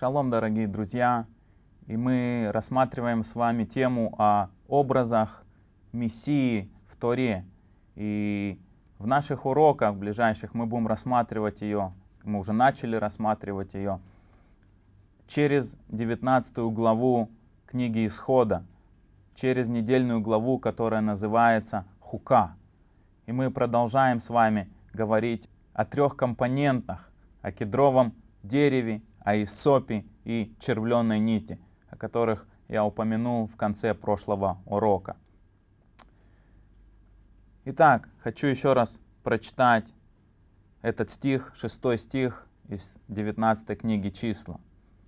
Шалом, дорогие друзья! И мы рассматриваем с вами тему о образах Мессии в Торе. И в наших уроках ближайших мы будем рассматривать ее, мы уже начали рассматривать ее, через 19 главу книги Исхода, через недельную главу, которая называется Хука. И мы продолжаем с вами говорить о трех компонентах, о кедровом дереве, аисопи и червленой нити, о которых я упомянул в конце прошлого урока. Итак, хочу еще раз прочитать этот стих, шестой стих из 19 книги числа.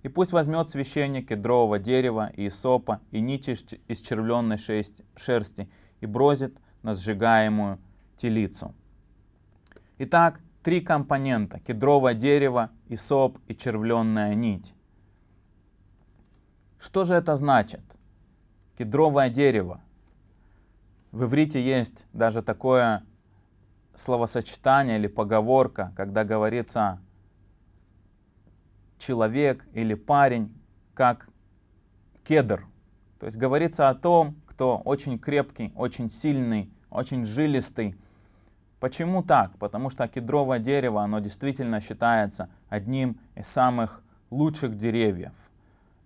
«И пусть возьмет священник кедрового дерева и сопа и нити из червленной шерсти и бросит на сжигаемую телицу». Итак, три компонента — кедровое дерево, исоп и червленная нить. Что же это значит? Кедровое дерево. В иврите есть даже такое словосочетание или поговорка, когда говорится человек или парень как кедр. То есть говорится о том, кто очень крепкий, очень сильный, очень жилистый, Почему так? Потому что кедровое дерево, оно действительно считается одним из самых лучших деревьев.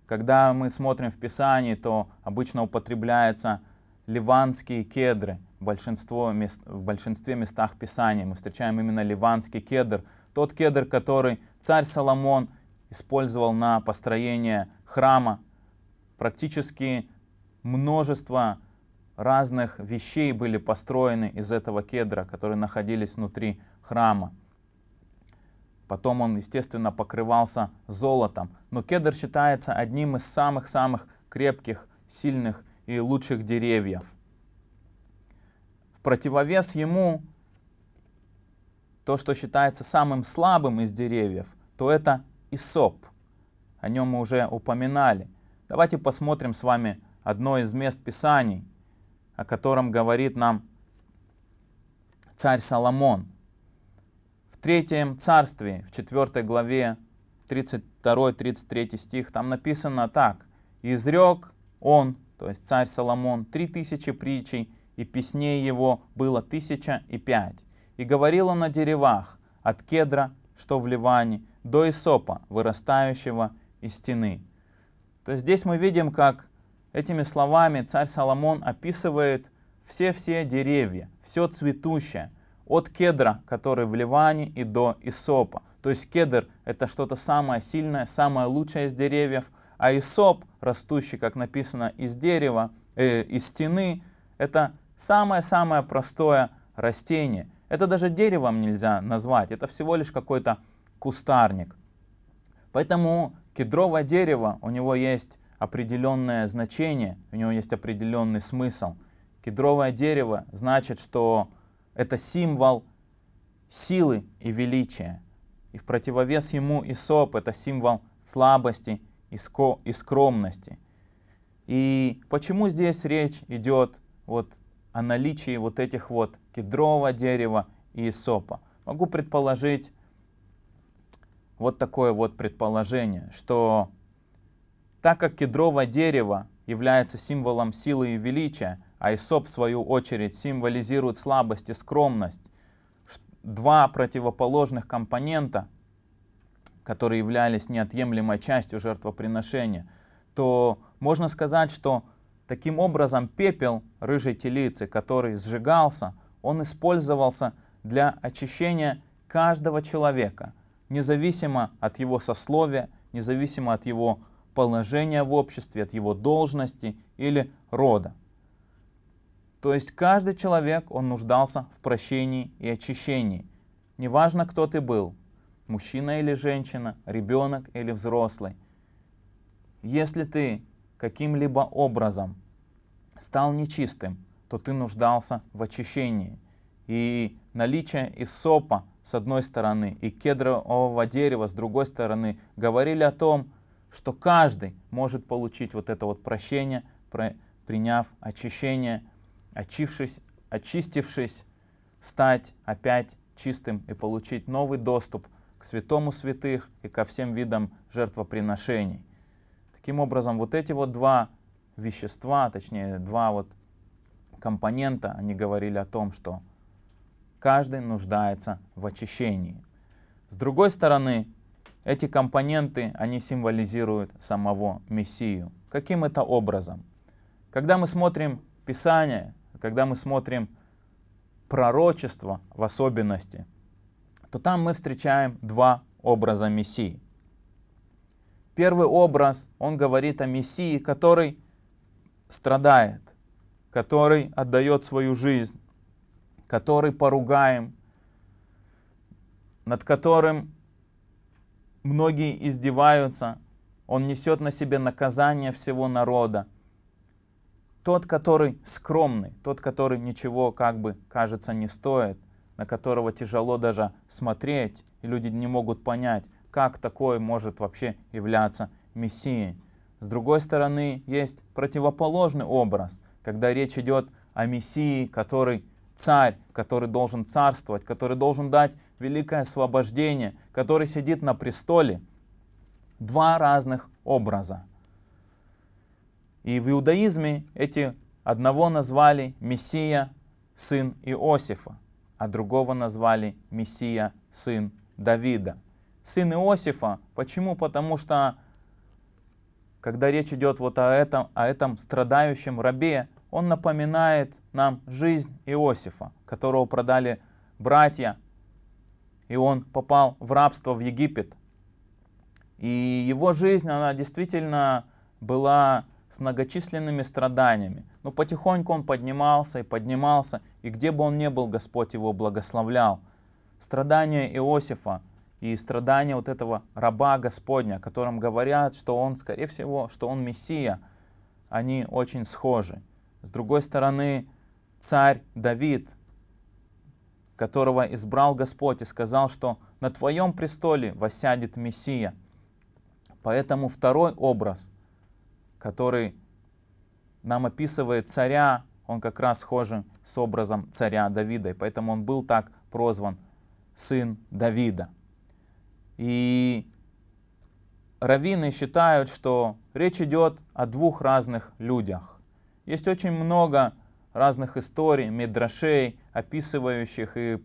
Когда мы смотрим в Писании, то обычно употребляется ливанские кедры. Большинство в большинстве местах Писания мы встречаем именно ливанский кедр. Тот кедр, который царь Соломон использовал на построение храма. Практически множество разных вещей были построены из этого кедра, которые находились внутри храма. Потом он, естественно, покрывался золотом. Но кедр считается одним из самых-самых крепких, сильных и лучших деревьев. В противовес ему то, что считается самым слабым из деревьев, то это Исоп. О нем мы уже упоминали. Давайте посмотрим с вами одно из мест Писаний – о котором говорит нам царь Соломон. В третьем царстве, в 4 главе, 32-33 стих, там написано так. «Изрек он, то есть царь Соломон, три тысячи притчей, и песней его было тысяча и пять. И говорил он о деревах, от кедра, что в Ливане, до Исопа, вырастающего из стены». То есть здесь мы видим, как Этими словами царь Соломон описывает все-все деревья, все цветущее, от кедра, который в Ливане, и до Исопа. То есть кедр — это что-то самое сильное, самое лучшее из деревьев, а Исоп, растущий, как написано, из дерева, э, из стены, это самое-самое простое растение. Это даже деревом нельзя назвать, это всего лишь какой-то кустарник. Поэтому кедровое дерево, у него есть определенное значение, у него есть определенный смысл. Кедровое дерево значит, что это символ силы и величия. И в противовес ему Исоп — это символ слабости и скромности. И почему здесь речь идет вот о наличии вот этих вот кедрового дерева и Исопа? Могу предположить вот такое вот предположение, что так как кедровое дерево является символом силы и величия, а Исоп, в свою очередь, символизирует слабость и скромность, два противоположных компонента, которые являлись неотъемлемой частью жертвоприношения, то можно сказать, что таким образом пепел рыжей телицы, который сжигался, он использовался для очищения каждого человека, независимо от его сословия, независимо от его положения в обществе, от его должности или рода. То есть каждый человек, он нуждался в прощении и очищении. Неважно, кто ты был, мужчина или женщина, ребенок или взрослый. Если ты каким-либо образом стал нечистым, то ты нуждался в очищении. И наличие исопа с одной стороны и кедрового дерева с другой стороны говорили о том, что каждый может получить вот это вот прощение, приняв очищение, очившись, очистившись, стать опять чистым и получить новый доступ к святому святых и ко всем видам жертвоприношений. Таким образом, вот эти вот два вещества, точнее, два вот компонента, они говорили о том, что каждый нуждается в очищении. С другой стороны, эти компоненты, они символизируют самого Мессию. Каким это образом? Когда мы смотрим Писание, когда мы смотрим пророчество в особенности, то там мы встречаем два образа Мессии. Первый образ, он говорит о Мессии, который страдает, который отдает свою жизнь, который поругаем, над которым многие издеваются, он несет на себе наказание всего народа. Тот, который скромный, тот, который ничего, как бы, кажется, не стоит, на которого тяжело даже смотреть, и люди не могут понять, как такой может вообще являться Мессией. С другой стороны, есть противоположный образ, когда речь идет о Мессии, который царь, который должен царствовать, который должен дать великое освобождение, который сидит на престоле. Два разных образа. И в иудаизме эти одного назвали Мессия, сын Иосифа, а другого назвали Мессия, сын Давида. Сын Иосифа, почему? Потому что когда речь идет вот о этом, о этом страдающем рабе, он напоминает нам жизнь Иосифа, которого продали братья, и он попал в рабство в Египет. И его жизнь, она действительно была с многочисленными страданиями. Но потихоньку он поднимался и поднимался, и где бы он ни был, Господь его благословлял. Страдания Иосифа и страдания вот этого раба Господня, о котором говорят, что он, скорее всего, что он Мессия, они очень схожи. С другой стороны, царь Давид, которого избрал Господь и сказал, что на твоем престоле восядет Мессия. Поэтому второй образ, который нам описывает царя, он как раз схожен с образом царя Давида, и поэтому он был так прозван сын Давида. И раввины считают, что речь идет о двух разных людях. Есть очень много разных историй, медрашей, описывающих и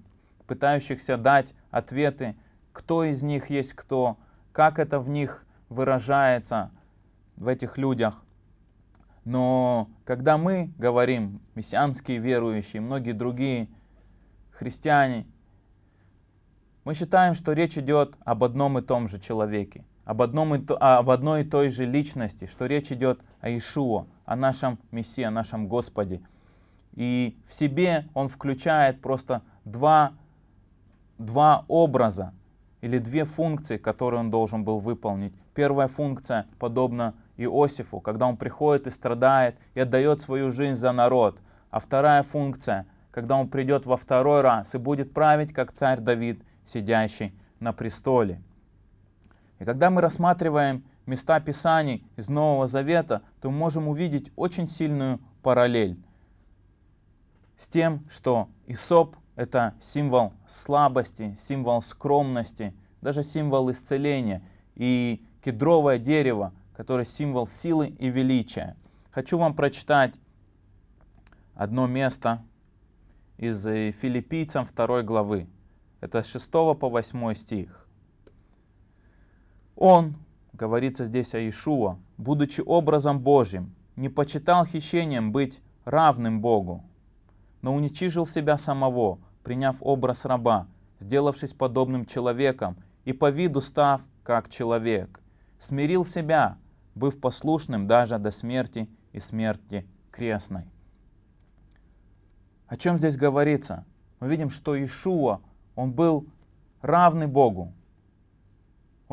пытающихся дать ответы, кто из них есть кто, как это в них выражается, в этих людях. Но когда мы говорим, мессианские верующие, многие другие христиане, мы считаем, что речь идет об одном и том же человеке об, одном и то, об одной и той же личности, что речь идет о Ишуо, о нашем Мессии, о нашем Господе. И в себе он включает просто два, два образа или две функции, которые он должен был выполнить. Первая функция подобна Иосифу, когда он приходит и страдает и отдает свою жизнь за народ. А вторая функция, когда он придет во второй раз и будет править, как царь Давид, сидящий на престоле. И когда мы рассматриваем места Писаний из Нового Завета, то мы можем увидеть очень сильную параллель с тем, что Исоп — это символ слабости, символ скромности, даже символ исцеления, и кедровое дерево, которое символ силы и величия. Хочу вам прочитать одно место из э, филиппийцам 2 главы. Это с 6 по 8 стих. Он, говорится здесь о Иешуа, будучи образом Божьим, не почитал хищением быть равным Богу, но уничижил себя самого, приняв образ раба, сделавшись подобным человеком и по виду став как человек, смирил себя, быв послушным даже до смерти и смерти крестной. О чем здесь говорится? Мы видим, что Ишуа, он был равный Богу,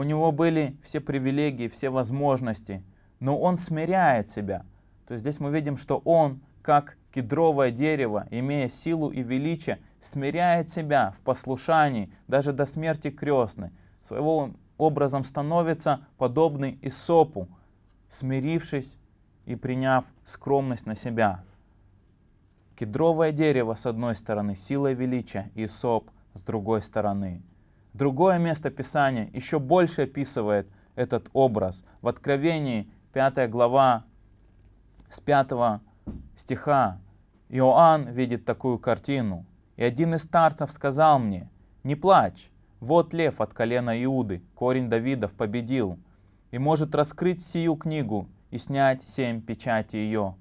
у него были все привилегии, все возможности, но он смиряет себя. То есть здесь мы видим, что он, как кедровое дерево, имея силу и величие, смиряет себя в послушании, даже до смерти крестной. Своего образом становится подобный Исопу, смирившись и приняв скромность на себя. Кедровое дерево с одной стороны, сила величия, Исоп с другой стороны. Другое место Писания еще больше описывает этот образ. В Откровении 5 глава с 5 стиха Иоанн видит такую картину. «И один из старцев сказал мне, «Не плачь, вот лев от колена Иуды, корень Давидов, победил, и может раскрыть сию книгу и снять семь печати ее».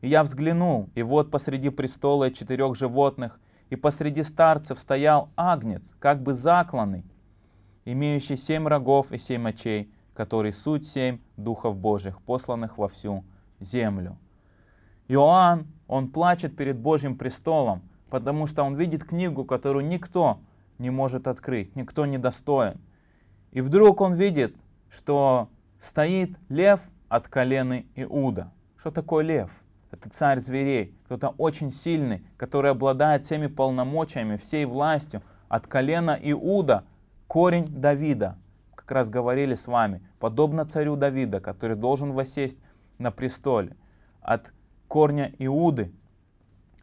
И я взглянул, и вот посреди престола четырех животных и посреди старцев стоял агнец, как бы закланный, имеющий семь рогов и семь очей, который суть семь духов Божьих, посланных во всю землю. Иоанн, он плачет перед Божьим престолом, потому что он видит книгу, которую никто не может открыть, никто не достоин. И вдруг он видит, что стоит лев от колены Иуда. Что такое лев? это царь зверей, кто-то очень сильный, который обладает всеми полномочиями, всей властью, от колена Иуда, корень Давида. Как раз говорили с вами, подобно царю Давида, который должен восесть на престоле. От корня Иуды,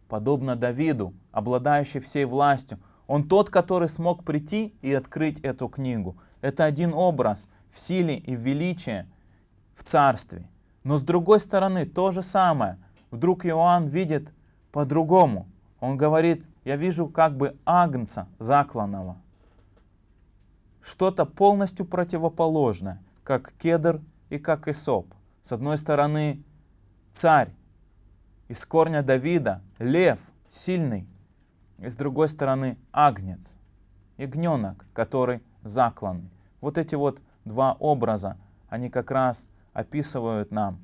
подобно Давиду, обладающий всей властью. Он тот, который смог прийти и открыть эту книгу. Это один образ в силе и в величии, в царстве. Но с другой стороны, то же самое – вдруг Иоанн видит по-другому. Он говорит, я вижу как бы агнца закланного. Что-то полностью противоположное, как кедр и как Исоп. С одной стороны, царь из корня Давида, лев, сильный. И с другой стороны, агнец, ягненок, который закланный. Вот эти вот два образа, они как раз описывают нам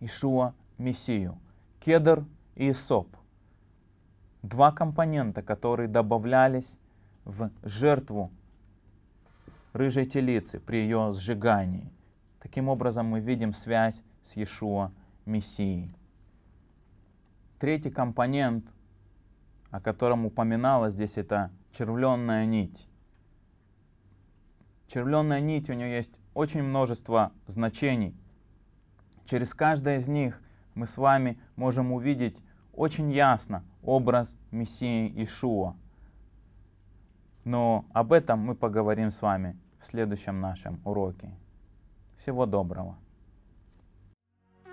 Ишуа Мессию – кедр и эсоп. Два компонента, которые добавлялись в жертву рыжей телицы при ее сжигании. Таким образом, мы видим связь с Иешуа Мессией. Третий компонент, о котором упоминалось здесь, это червленная нить. Червленная нить, у нее есть очень множество значений. Через каждое из них мы с вами можем увидеть очень ясно образ Мессии Ишуа. Но об этом мы поговорим с вами в следующем нашем уроке. Всего доброго!